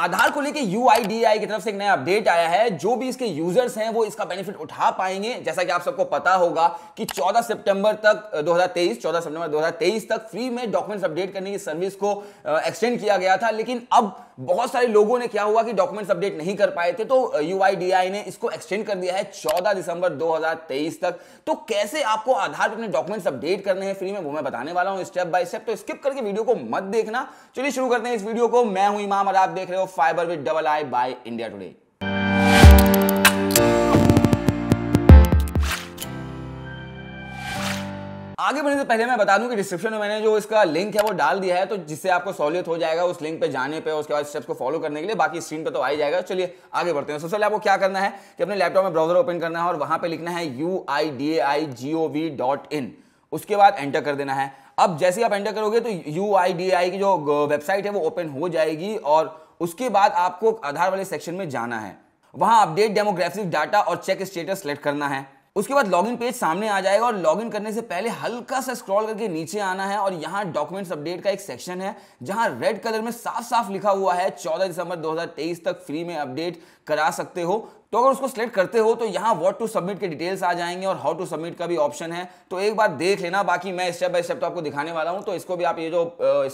आधार को लेके यू की तरफ से एक नया अपडेट आया है जो भी इसके यूजर्स हैं वो इसका बेनिफिट उठा पाएंगे जैसा कि आप सबको पता होगा कि 14 सितंबर तक 2023 14 सितंबर 2023 तक फ्री में डॉक्यूमेंट्स अपडेट करने की सर्विस को एक्सटेंड किया गया था लेकिन अब बहुत सारे लोगों ने क्या हुआ कि डॉक्यूमेंट्स अपडेट नहीं कर पाए थे तो यू ने इसको एक्सटेंड कर दिया है चौदह दिसंबर 2023 तक तो कैसे आपको आधार पर अपने डॉक्यूमेंट्स अपडेट करने हैं फ्री में वो मैं बताने वाला हूं स्टेप बाय स्टेप तो स्किप करके वीडियो को मत देखना चलिए शुरू करते हैं इस वीडियो को मैं हूं इमाम और आप देख रहे हो Fiiber with double I by India Today आगे बढ़ने से पहले मैं बता दूं कि डिस्क्रिप्शन में मैंने जो इसका लिंक है वो डाल दिया है तो जिससे आपको सहूलियत हो जाएगा उस लिंक पे जाने पे उसके बाद स्टेप्स को फॉलो करने के लिए बाकी स्क्रीन पे तो आ ही जाएगा चलिए आगे बढ़ते हैं सबसे पहले आपको क्या करना है कि अपने लैपटॉप में ब्राउजर ओपन करना है और वहां पर लिखना है U I D I G O V dot in उसके बाद एंटर कर देना है अब जैसे आप एंटर करोगे तो यू आई डी आई की जो वेबसाइट है वो ओपन हो जाएगी और उसके बाद आपको आधार वाले सेक्शन में जाना है वहां अपडेट डेमोग्राफिक डाटा और चेक स्टेटस सेलेक्ट करना है उसके बाद लॉगिन पेज सामने आ जाएगा और लॉगिन करने से पहले हल्का सा स्क्रॉल करके नीचे आना है और यहाँ डॉक्यूमेंट्स अपडेट का एक सेक्शन है जहां रेड कलर में साफ साफ लिखा हुआ है 14 दिसंबर 2023 तक फ्री में अपडेट करा सकते हो तो अगर उसको सिलेक्ट करते हो तो यहाँ वॉट टू सबमिट के डिटेल्स आ जाएंगे और हाउ टू सबमिट का भी ऑप्शन है तो एक बार देख लेना बाकी मैं स्टेप बाय स्टेप तो आपको दिखाने वाला हूँ तो इसको भी आप ये जो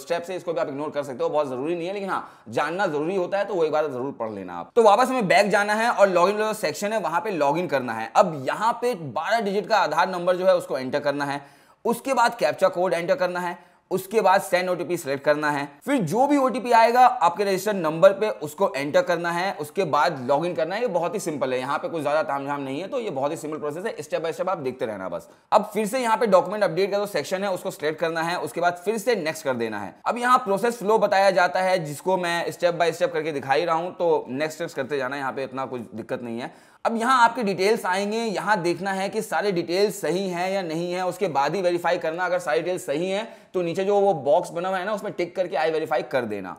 स्टेप्स है इसको भी आप इग्नोर कर सकते हो बहुत जरूरी नहीं है लेकिन हाँ जानना जरूरी होता है तो वो एक बार जरूर पढ़ लेना आप तो वापस हमें बैक जाना है और लॉग इन सेक्शन है वहां पे लॉग इन करना है अब यहाँ पे बारह डिजिट का आधार नंबर जो है उसको एंटर करना है उसके बाद कैप्चा कोड एंटर करना है उसके बाद सेंड ओटीपी सेलेक्ट करना है फिर जो भी ओटीपी आएगा आपके रजिस्टर्ड नंबर पे उसको एंटर करना है उसके बाद लॉग इन करना है ये बहुत ही सिंपल है यहाँ पे कुछ ज्यादा तामझाम नहीं है तो ये बहुत ही सिंपल प्रोसेस है स्टेप बाय स्टेप आप देखते रहना बस अब फिर से यहाँ पे डॉक्यूमेंट अपडेट का जो सेक्शन है उसको सिलेक्ट करना है उसके बाद फिर से नेक्स्ट कर देना है अब यहाँ प्रोसेस फ्लो बताया जाता है जिसको मैं स्टेप बाय स्टेप करके दिखाई रहा हूँ तो नेक्स्ट स्टेप करते जाना यहाँ पे इतना कुछ दिक्कत नहीं है अब यहाँ आपके डिटेल्स आएंगे यहाँ देखना है कि सारे डिटेल्स सही हैं या नहीं है उसके बाद ही वेरीफाई करना अगर सारी डिटेल्स सही है तो नीचे जो वो बॉक्स बना हुआ है ना उसमें टिक करके आई वेरीफाई कर देना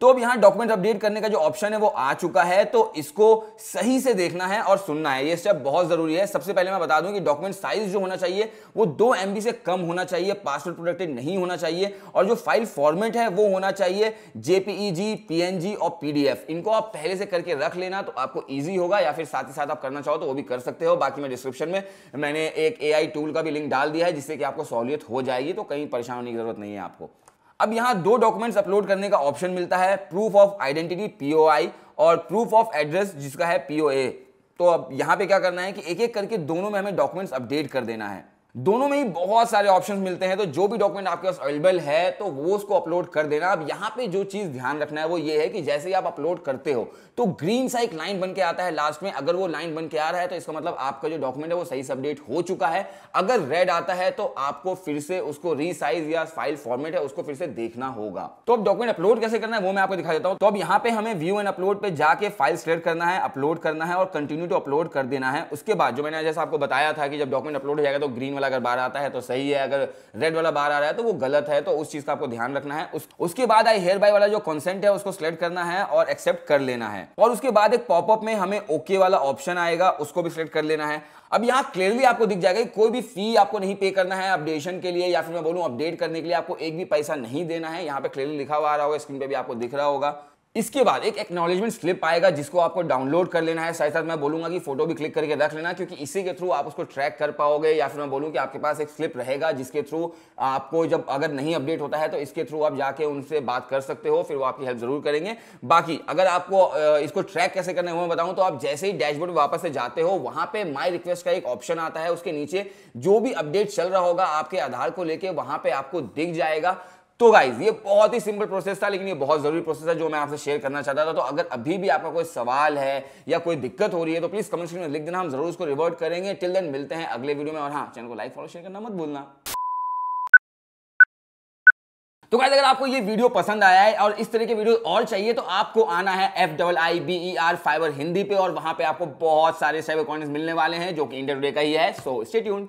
तो अब यहां डॉक्यूमेंट अपडेट करने का जो ऑप्शन है वो आ चुका है तो इसको सही से देखना है और सुनना है ये स्टेप बहुत जरूरी है सबसे पहले मैं बता दूं कि डॉक्यूमेंट साइज जो होना चाहिए वो दो एम से कम होना चाहिए पासवर्ड प्रोटेक्टेड नहीं होना चाहिए और जो फाइल फॉर्मेट है वो होना चाहिए जेपीईजी पीएनजी e और पीडीएफ इनको आप पहले से करके रख लेना तो आपको ईजी होगा या फिर साथ ही साथ आप करना चाहो तो वो भी कर सकते हो बाकी मैं डिस्क्रिप्शन में मैंने एक ए टूल का भी लिंक डाल दिया है जिससे कि आपको सहूलियत हो जाएगी तो कहीं परेशान होने की जरूरत नहीं है आपको अब यहाँ दो डॉक्यूमेंट्स अपलोड करने का ऑप्शन मिलता है प्रूफ ऑफ आइडेंटिटी पीओआई और प्रूफ ऑफ एड्रेस जिसका है पीओए तो अब यहां पे क्या करना है कि एक एक करके दोनों में हमें डॉक्यूमेंट्स अपडेट कर देना है दोनों में ही बहुत सारे ऑप्शन मिलते हैं तो जो भी डॉक्यूमेंट आपके पास अवेलेबल है तो वो उसको अपलोड कर देना अब यहां पे जो चीज ध्यान रखना है वो ये है कि जैसे ही आप अपलोड करते हो तो ग्रीन सा एक लाइन बन के आता है लास्ट में अगर वो लाइन बन के आ रहा है तो इसका मतलब आपका जो डॉक्यूमेंट है वो सही से अपडेट हो चुका है अगर रेड आता है तो आपको फिर से उसको रिसाइज या फाइल फॉर्मेट है उसको फिर से देखना होगा तो अब डॉक्यूमेंट अपलोड कैसे करना है वो मैं आपको दिखा देता हूं तो अब यहां पर हमें व्यू एंड अपलोड पर जाके फाइल सिलेक्ट करना है अपलोड करना है और कंटिन्यू टू अपलोड कर देना है उसके बाद जो मैंने जैसे आपको बताया था कि जब डॉक्यूमेंट अपलोड हो जाएगा तो ग्रीन वाला वाला अगर बार आता है तो सही है अगर रेड वाला बार आ रहा है तो वो गलत है तो उस चीज़ का आपको ध्यान रखना है उस, उसके बाद आई हेयर बाय वाला जो कंसेंट है उसको सिलेक्ट करना है और एक्सेप्ट कर लेना है और उसके बाद एक पॉपअप में हमें ओके वाला ऑप्शन आएगा उसको भी सिलेक्ट कर लेना है अब यहाँ क्लियरली आपको दिख जाएगा कि कोई भी फी आपको नहीं पे करना है अपडेशन के लिए या फिर मैं बोलूँ अपडेट करने के लिए आपको एक भी पैसा नहीं देना है यहाँ पे क्लियरली लिखा हुआ आ रहा होगा स्क्रीन पे भी आपको दिख रहा होगा इसके बाद एक एक्नोलेजमेंट स्लिप आएगा जिसको आपको डाउनलोड कर लेना है साथ साथ मैं बोलूंगा कि फोटो भी क्लिक करके रख लेना क्योंकि इसी के थ्रू आप उसको ट्रैक कर पाओगे या फिर मैं बोलूं कि आपके पास एक स्लिप रहेगा जिसके थ्रू आपको जब अगर नहीं अपडेट होता है तो इसके थ्रू आप जाके उनसे बात कर सकते हो फिर वो आपकी हेल्प जरूर करेंगे बाकी अगर आपको इसको ट्रैक कैसे करना है मैं तो आप जैसे ही डैशबोर्ड वापस से जाते हो वहां पर माई रिक्वेस्ट का एक ऑप्शन आता है उसके नीचे जो भी अपडेट चल रहा होगा आपके आधार को लेकर वहां पर आपको दिख जाएगा तो गाइज ये बहुत ही सिंपल प्रोसेस था लेकिन ये बहुत जरूरी प्रोसेस है जो मैं आपसे शेयर करना चाहता था तो अगर अभी भी आपका कोई सवाल है या कोई दिक्कत हो रही है तो प्लीज कमेंट सेक्शन में लिख देना हम जरूर उसको रिवर्ट करेंगे टिल देन मिलते हैं अगले वीडियो में और हाँ चैनल को लाइक फॉलो शेयर करना मत भूलना तो गाइज अगर आपको ये वीडियो पसंद आया है और इस तरह के वीडियो और चाहिए तो आपको आना है F double I B E R Fiiber Hindi पे और वहां पे आपको बहुत सारे साइबर कॉइन्स मिलने वाले हैं जो कि इंडिया टुडे का ही है सो स्टे ट्यून